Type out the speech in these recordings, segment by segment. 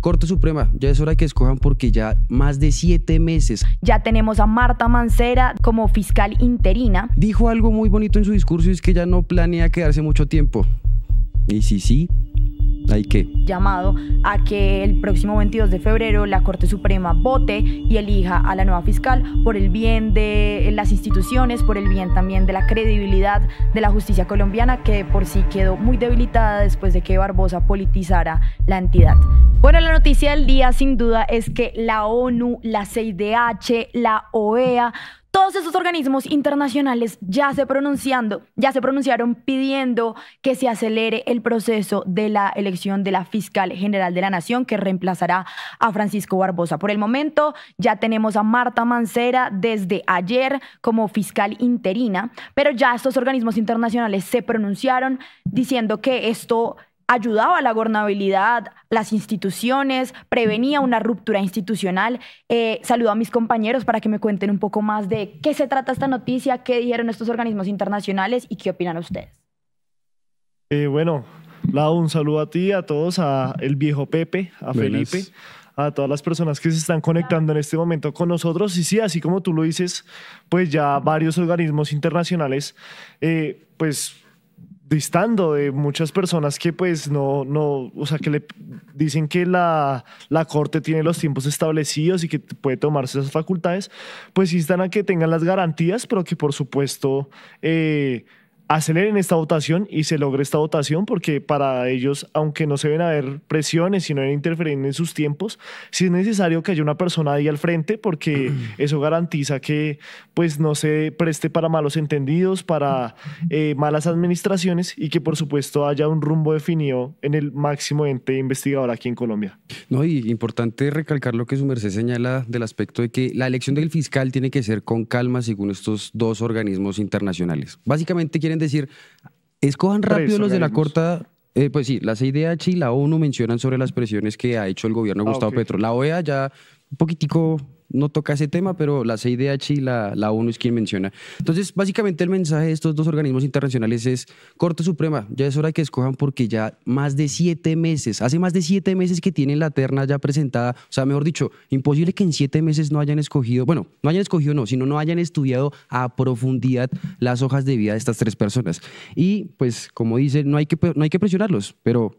Corte Suprema, ya es hora que escojan porque ya más de siete meses. Ya tenemos a Marta Mancera como fiscal interina. Dijo algo muy bonito en su discurso y es que ya no planea quedarse mucho tiempo. Y sí, sí, Llamado a que el próximo 22 de febrero la Corte Suprema vote y elija a la nueva fiscal por el bien de las instituciones, por el bien también de la credibilidad de la justicia colombiana, que por sí quedó muy debilitada después de que Barbosa politizara la entidad. Bueno, la noticia del día sin duda es que la ONU, la CIDH, la OEA, todos esos organismos internacionales ya se pronunciando, ya se pronunciaron pidiendo que se acelere el proceso de la elección de la fiscal general de la nación que reemplazará a Francisco Barbosa. Por el momento ya tenemos a Marta Mancera desde ayer como fiscal interina, pero ya estos organismos internacionales se pronunciaron diciendo que esto ayudaba a la gobernabilidad, las instituciones, prevenía una ruptura institucional. Eh, saludo a mis compañeros para que me cuenten un poco más de qué se trata esta noticia, qué dijeron estos organismos internacionales y qué opinan ustedes. Eh, bueno, Lau, un saludo a ti, a todos, a el viejo Pepe, a Felipe, a todas las personas que se están conectando en este momento con nosotros. Y sí, así como tú lo dices, pues ya varios organismos internacionales, eh, pues distando de muchas personas que pues no, no, o sea, que le dicen que la, la, corte tiene los tiempos establecidos y que puede tomarse esas facultades, pues instan a que tengan las garantías, pero que por supuesto eh, aceleren esta votación y se logre esta votación, porque para ellos, aunque no se ven a ver presiones y no interferir en sus tiempos, sí es necesario que haya una persona ahí al frente, porque eso garantiza que pues, no se preste para malos entendidos, para eh, malas administraciones y que, por supuesto, haya un rumbo definido en el máximo ente investigador aquí en Colombia. No, y importante recalcar lo que su merced señala del aspecto de que la elección del fiscal tiene que ser con calma según estos dos organismos internacionales. Básicamente quieren decir, escojan rápido los de la corta eh, pues sí, las CIDH y la ONU mencionan sobre las presiones que ha hecho el gobierno de ah, Gustavo Petro. La OEA ya un poquitico no toca ese tema, pero la CIDH y la, la ONU es quien menciona. Entonces, básicamente el mensaje de estos dos organismos internacionales es, Corte Suprema, ya es hora que escojan porque ya más de siete meses, hace más de siete meses que tienen la terna ya presentada, o sea, mejor dicho, imposible que en siete meses no hayan escogido, bueno, no hayan escogido, no, sino no hayan estudiado a profundidad las hojas de vida de estas tres personas. Y pues, como dicen, no hay que, no hay que presionarlos, pero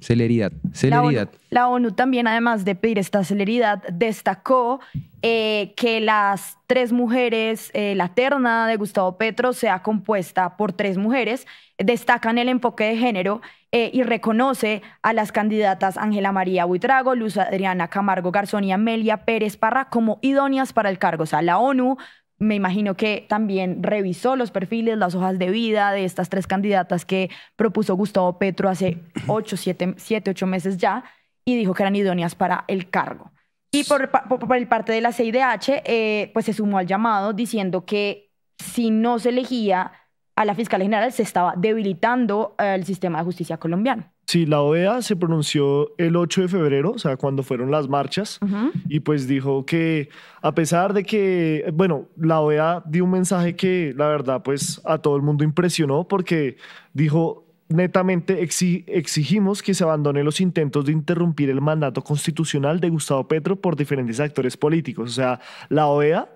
Celeridad, celeridad. La ONU, también, además de pedir esta celeridad, destacó eh, que las tres mujeres, eh, la terna de Gustavo Petro sea compuesta por tres mujeres, destacan el enfoque de género eh, y reconoce a las candidatas Ángela María Buitrago, Luz Adriana Camargo Garzón y Amelia Pérez Parra como idóneas para el cargo. O sea, la ONU me imagino que también revisó los perfiles, las hojas de vida de estas tres candidatas que propuso Gustavo Petro hace ocho, siete, siete, ocho meses ya y dijo que eran idóneas para el cargo. Y por, el parte de la CIDH, eh, pues se sumó al llamado diciendo que si no se elegía a la fiscal general, se estaba debilitando eh, el sistema de justicia colombiano. Sí, la OEA se pronunció el 8 de febrero, o sea, cuando fueron las marchas, y pues dijo que a pesar de que, bueno, la OEA dio un mensaje que la verdad pues a todo el mundo impresionó porque dijo netamente exigimos que se abandone los intentos de interrumpir el mandato constitucional de Gustavo Petro por diferentes actores políticos. O sea, la OEA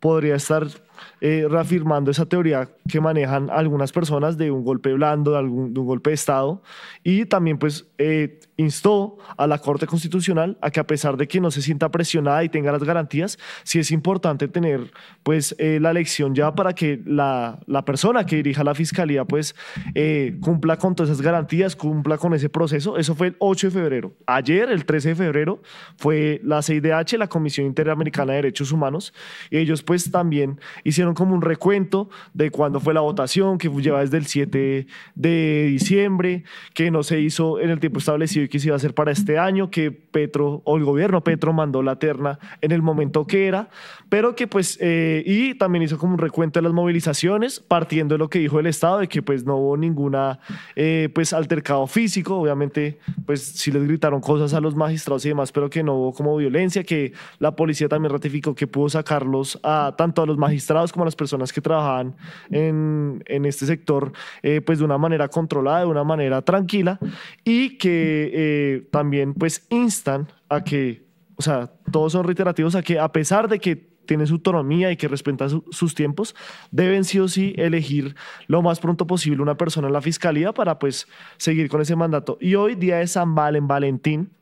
podría estar eh, reafirmando esa teoría que manejan algunas personas de un golpe blando, de, un golpe de Estado, y también pues eh, instó a la Corte Constitucional a que a pesar de que no se sienta presionada y tenga las garantías, si es importante tener pues eh, la elección ya para que la, persona que dirija la Fiscalía pues cumpla con todas esas garantías, cumpla con ese proceso. Eso fue el 8 de febrero. Ayer, el 13 de febrero, fue la CIDH, la Comisión Interamericana de Derechos Humanos, y ellos pues también hicieron como un recuento de cuándo fue la votación, que lleva desde el 7 de diciembre, que no se hizo en el tiempo establecido y que se iba a hacer para este año, que Petro o el gobierno Petro mandó la terna en el momento que era, pero que pues, eh, y también hizo como un recuento de las movilizaciones, partiendo de lo que dijo el Estado, de que pues no hubo ninguna, eh, pues altercado físico, obviamente, pues sí les gritaron cosas a los magistrados y demás, pero que no hubo como violencia, que la policía también ratificó que pudo sacarlos a tanto a los magistrados, como las personas que trabajaban en, este sector, eh, pues de una manera controlada, de una manera tranquila, y que eh, también pues instan a que, o sea, todos son reiterativos a que a pesar de que tienen su autonomía y que respetan sus tiempos, deben sí o sí elegir lo más pronto posible una persona en la fiscalía para pues seguir con ese mandato. Y hoy día es San Valen, Valentín,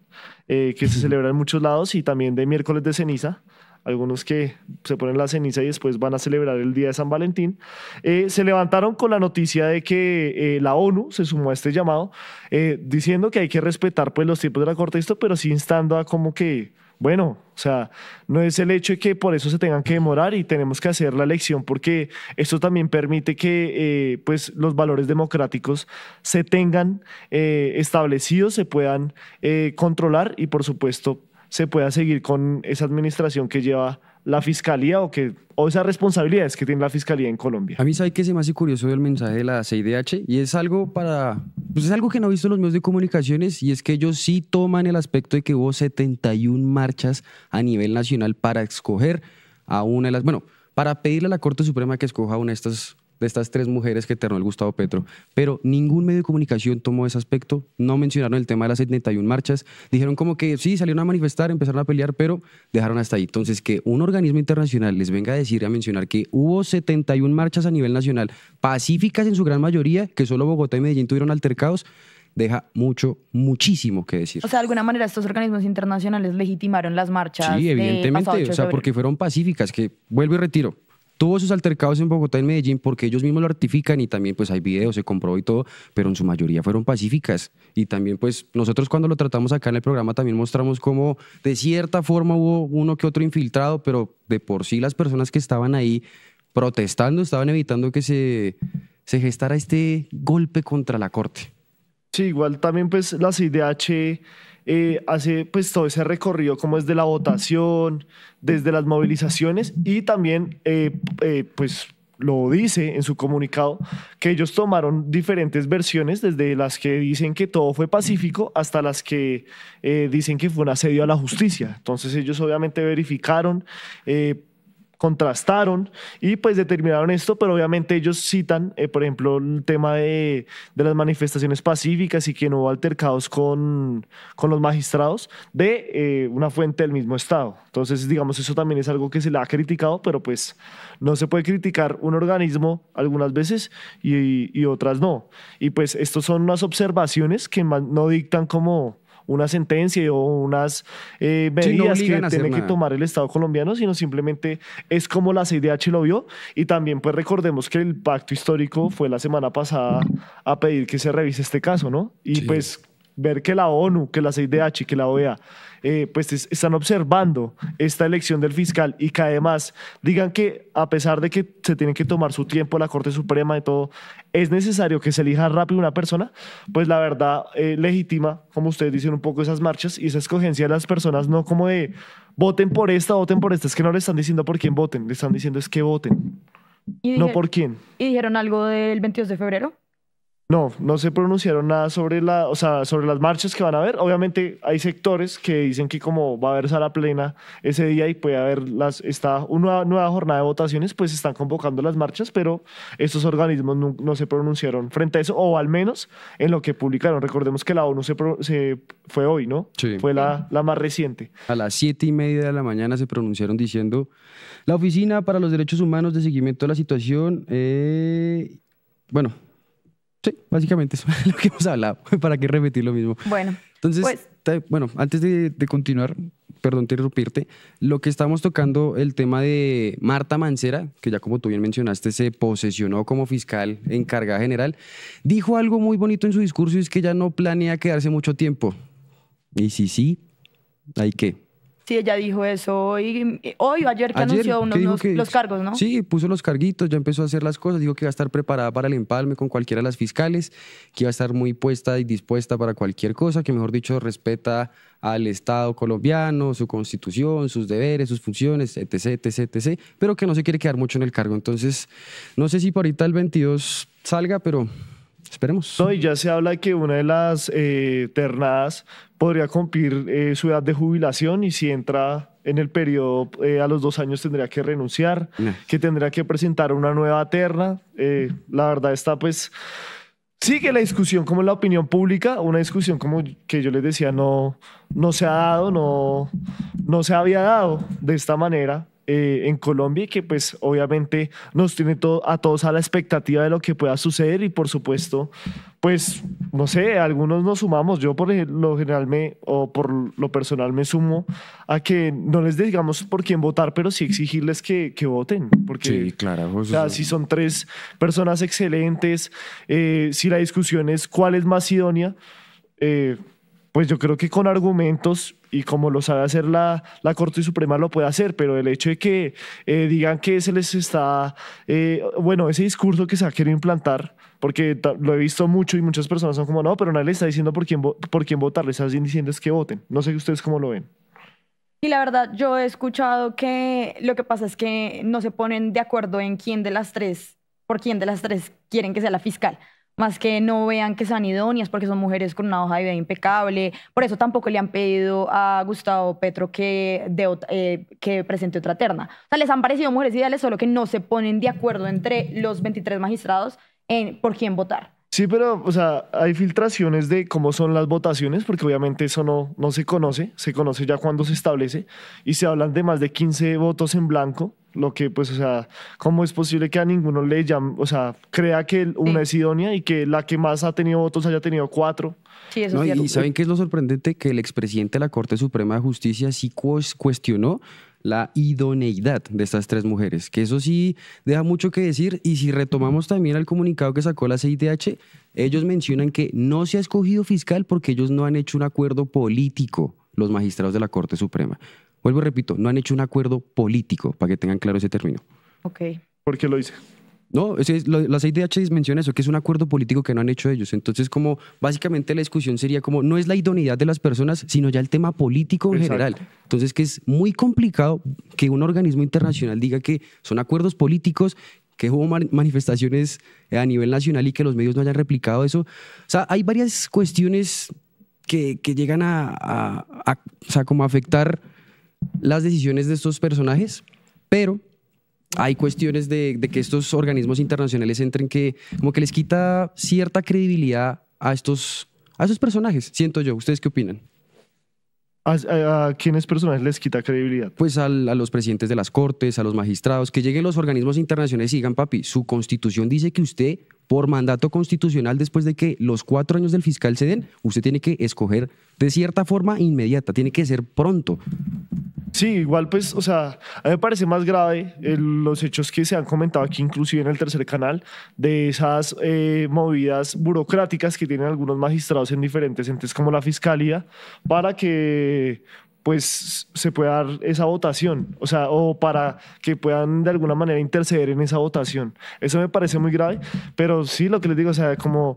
eh, que se celebra en muchos lados y también de miércoles de ceniza algunos que se ponen la ceniza y después van a celebrar el Día de San Valentín, eh, se levantaron con la noticia de que eh, la ONU se sumó a este llamado, eh, diciendo que hay que respetar pues, los tiempos de la corte, esto, pero sí instando a como que, bueno, o sea, no es el hecho de que por eso se tengan que demorar y tenemos que hacer la elección porque esto también permite que pues, los valores democráticos se tengan establecidos, se puedan controlar y por supuesto se pueda seguir con esa administración que lleva la fiscalía o, que, o esas responsabilidades que tiene la fiscalía en Colombia. A mí sabe que se me hace curioso el mensaje de la CIDH y es algo para pues es algo que no he visto en los medios de comunicaciones y es que ellos sí toman el aspecto de que hubo 71 marchas a nivel nacional para escoger a una de las, bueno, para pedirle a la Corte Suprema que escoja una de estas de estas tres mujeres que eternó el Gustavo Petro. Pero ningún medio de comunicación tomó ese aspecto, no mencionaron el tema de las 71 marchas, dijeron como que sí, salieron a manifestar, empezaron a pelear, pero dejaron hasta ahí. Entonces, que un organismo internacional les venga a decir, a mencionar que hubo 71 marchas a nivel nacional, pacíficas en su gran mayoría, que solo Bogotá y Medellín tuvieron altercados, deja mucho, muchísimo que decir. O sea, de alguna manera estos organismos internacionales legitimaron las marchas. Sí, eh, evidentemente, o sea, porque fueron pacíficas, que vuelvo y retiro tuvo sus altercados en Bogotá y en Medellín porque ellos mismos lo artifican y también pues hay videos, se comprobó y todo, pero en su mayoría fueron pacíficas. Y también pues nosotros cuando lo tratamos acá en el programa también mostramos cómo de cierta forma hubo uno que otro infiltrado, pero de por sí las personas que estaban ahí protestando estaban evitando que se, se gestara este golpe contra la corte. Sí, igual también pues las IDH eh, hace pues todo ese recorrido como es de la votación, desde las movilizaciones y también eh, eh, pues lo dice en su comunicado, que ellos tomaron diferentes versiones, desde las que dicen que todo fue pacífico hasta las que dicen que fue un asedio a la justicia. Entonces ellos obviamente verificaron, contrastaron y pues determinaron esto, pero obviamente ellos citan, eh, por ejemplo, el tema de, las manifestaciones pacíficas y que no hubo altercados con, con los magistrados de eh, una fuente del mismo Estado. Entonces, digamos, eso también es algo que se le ha criticado, pero pues no se puede criticar un organismo algunas veces y, otras no. Y pues estos son unas observaciones que no dictan como una sentencia o unas eh, medidas que tiene que tomar el Estado colombiano, sino simplemente es como la CIDH lo vio. Y también pues recordemos que el pacto histórico fue la semana pasada a pedir que se revise este caso, ¿no? Y pues ver que la ONU, que la CIDH, que la OEA, eh, pues están observando esta elección del fiscal y que además digan que a pesar de que se tiene que tomar su tiempo la Corte Suprema y todo, es necesario que se elija rápido una persona, pues la verdad eh, legitima, como ustedes dicen, un poco esas marchas y esa escogencia de las personas, no como de voten por esta, voten por esta, es que no le están diciendo por quién voten, le están diciendo es que voten, no por quién. ¿Y dijeron algo del 22 de febrero? No, no se pronunciaron nada sobre, la, o sea, sobre las marchas que van a haber. Obviamente hay sectores que dicen que como va a haber sala plena ese día y puede haber las, una nueva jornada de votaciones, pues están convocando las marchas, pero estos organismos no, se pronunciaron frente a eso, o al menos en lo que publicaron. Recordemos que la ONU se, fue hoy, ¿no? Sí. Fue la, más reciente. A las siete y media de la mañana se pronunciaron diciendo la Oficina para los Derechos Humanos de Seguimiento de la Situación, eh, bueno, Sí, básicamente eso es lo que hemos hablado. ¿Para qué repetir lo mismo? Bueno. Entonces, pues bueno, antes de, continuar, perdón interrumpirte, lo que estamos tocando, el tema de Marta Mancera, que ya como tú bien mencionaste, se posesionó como fiscal encargada general, dijo algo muy bonito en su discurso y es que ya no planea quedarse mucho tiempo. Y sí, sí, hay que. Sí, ella dijo eso hoy, hoy o ayer que anunció los cargos, ¿no? Sí, puso los carguitos, ya empezó a hacer las cosas, dijo que iba a estar preparada para el empalme con cualquiera de las fiscales, que iba a estar muy puesta y dispuesta para cualquier cosa, que mejor dicho respeta al Estado colombiano, su constitución, sus deberes, sus funciones, etc., etc., etc., pero que no se quiere quedar mucho en el cargo. Entonces, no sé si por ahorita el 22 salga, pero Esperemos. No, y ya se habla que una de las eh, ternadas podría cumplir eh, su edad de jubilación y si entra en el periodo eh, a los dos años tendría que renunciar, que tendría que presentar una nueva terna. Eh, la verdad está pues... Sigue la discusión como la opinión pública, una discusión como que yo les decía no, no se ha dado, no, no se había dado de esta manera eh, en Colombia y que pues obviamente nos tiene a todos a la expectativa de lo que pueda suceder y por supuesto pues no sé, algunos nos sumamos, yo por lo general me o por lo personal me sumo a que no les digamos por quién votar, pero sí exigirles que, que voten, porque sí, claro, o sea, si son tres personas excelentes, eh, si la discusión es cuál es más idónea, eh, pues yo creo que con argumentos y como lo sabe hacer la, la Corte Suprema lo puede hacer, pero el hecho de que eh, digan que se les está, eh, bueno, ese discurso que se ha querido implantar, porque lo he visto mucho y muchas personas son como, no, pero nadie le está diciendo por quién, por quién votar, le está diciendo es que voten. No sé ustedes cómo lo ven. Y la verdad, yo he escuchado que lo que pasa es que no se ponen de acuerdo en quién de las tres, por quién de las tres quieren que sea la fiscal más que no vean que son idóneas porque son mujeres con una hoja de vida impecable. Por eso tampoco le han pedido a Gustavo Petro que, eh, que presente otra terna. O sea, les han parecido mujeres ideales, solo que no se ponen de acuerdo entre los 23 magistrados en por quién votar. Sí, pero, o sea, hay filtraciones de cómo son las votaciones, porque obviamente eso no, no se conoce, se conoce ya cuando se establece, y se hablan de más de 15 votos en blanco lo que pues, o sea, ¿cómo es posible que a ninguno le llame, o sea, crea que una es idónea y que la que más ha tenido votos haya tenido cuatro? Sí, eso y ¿saben qué es lo sorprendente? Que el expresidente de la Corte Suprema de Justicia sí cuestionó la idoneidad de estas tres mujeres, que eso sí deja mucho que decir. Y si retomamos también al comunicado que sacó la CIDH, ellos mencionan que no se ha escogido fiscal porque ellos no han hecho un acuerdo político, los magistrados de la Corte Suprema. Vuelvo y repito, no han hecho un acuerdo político, para que tengan claro ese término. Ok. ¿Por qué lo dice? No, las es, lo, menciona eso, que es un acuerdo político que no han hecho ellos. Entonces, como básicamente la discusión sería como no es la idoneidad de las personas, sino ya el tema político en general. Entonces, que es muy complicado que un organismo internacional diga que son acuerdos políticos, que hubo manifestaciones eh, a nivel nacional y que los medios no hayan replicado eso. O sea, hay varias cuestiones que, que llegan a, a, o sea, como a afectar las decisiones de estos personajes, pero hay cuestiones de, que estos organismos internacionales entren que como que les quita cierta credibilidad a estos, a esos personajes, siento yo. ¿Ustedes qué opinan? ¿A, quiénes personajes les quita credibilidad? Pues a los presidentes de las cortes, a los magistrados, que lleguen los organismos internacionales y digan, papi, su constitución dice que usted, por mandato constitucional, después de que los cuatro años del fiscal se den, usted tiene que escoger de cierta forma inmediata, tiene que ser pronto. Sí, igual pues, o sea, a mí me parece más grave eh, los hechos que se han comentado aquí, inclusive en el tercer canal, de esas eh, movidas burocráticas que tienen algunos magistrados en diferentes entes como la Fiscalía para que pues se pueda dar esa votación, o sea, o para que puedan de alguna manera interceder en esa votación. Eso me parece muy grave, pero sí lo que les digo, o sea, como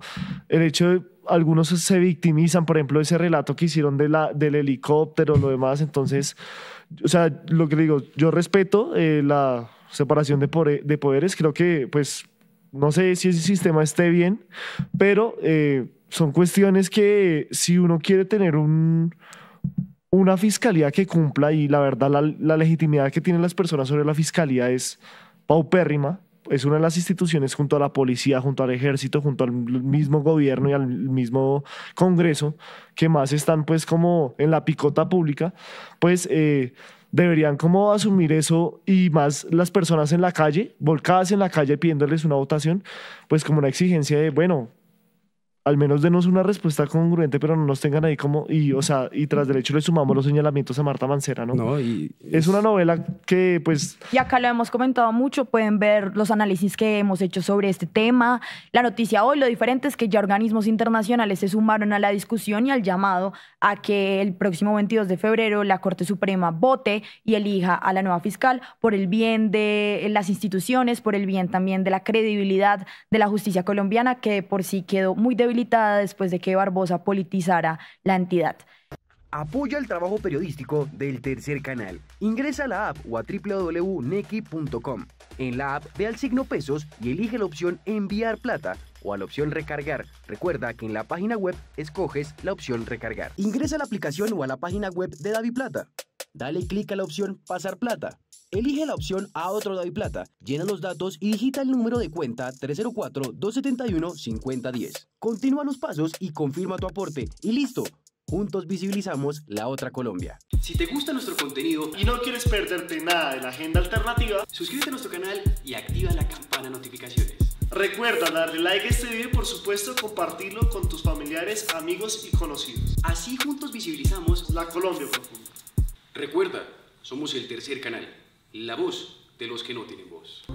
el hecho de algunos se victimizan, por ejemplo, ese relato que hicieron de la, del helicóptero, lo demás, entonces, o sea, lo que digo, yo respeto eh, la separación de, de poderes, creo que, pues, no sé si ese sistema esté bien, pero eh, son cuestiones que si uno quiere tener un, una fiscalía que cumpla y la verdad la, la legitimidad que tienen las personas sobre la fiscalía es paupérrima, es una de las instituciones junto a la policía, junto al ejército, junto al mismo gobierno y al mismo Congreso, que más están pues como en la picota pública, pues eh, deberían como asumir eso y más las personas en la calle, volcadas en la calle pidiéndoles una votación, pues como una exigencia de, bueno, al menos denos una respuesta congruente, pero no nos tengan ahí como, y, o sea, y tras del hecho le sumamos los señalamientos a Marta Mancera, ¿no? no y, es una novela que, pues... Y acá lo hemos comentado mucho, pueden ver los análisis que hemos hecho sobre este tema. La noticia hoy, lo diferente es que ya organismos internacionales se sumaron a la discusión y al llamado a que el próximo 22 de febrero la Corte Suprema vote y elija a la nueva fiscal por el bien de las instituciones, por el bien también de la credibilidad de la justicia colombiana, que por sí quedó muy debilitada después de que Barbosa politizara la entidad. Apoya el trabajo periodístico del Tercer Canal. Ingresa a la app o a www.neki.com. En la app ve al signo pesos y elige la opción enviar plata o a la opción recargar. Recuerda que en la página web escoges la opción recargar. Ingresa a la aplicación o a la página web de Davi Plata. Dale clic a la opción pasar plata. Elige la opción A otro y Plata, llena los datos y digita el número de cuenta 304-271-5010. Continúa los pasos y confirma tu aporte y listo. Juntos visibilizamos la otra Colombia. Si te gusta nuestro contenido y no quieres perderte nada de la agenda alternativa, suscríbete a nuestro canal y activa la campana de notificaciones. Recuerda darle like a este video y por supuesto compartirlo con tus familiares, amigos y conocidos. Así juntos visibilizamos la Colombia profunda. Recuerda, somos el tercer canal la voz de los que no tienen voz.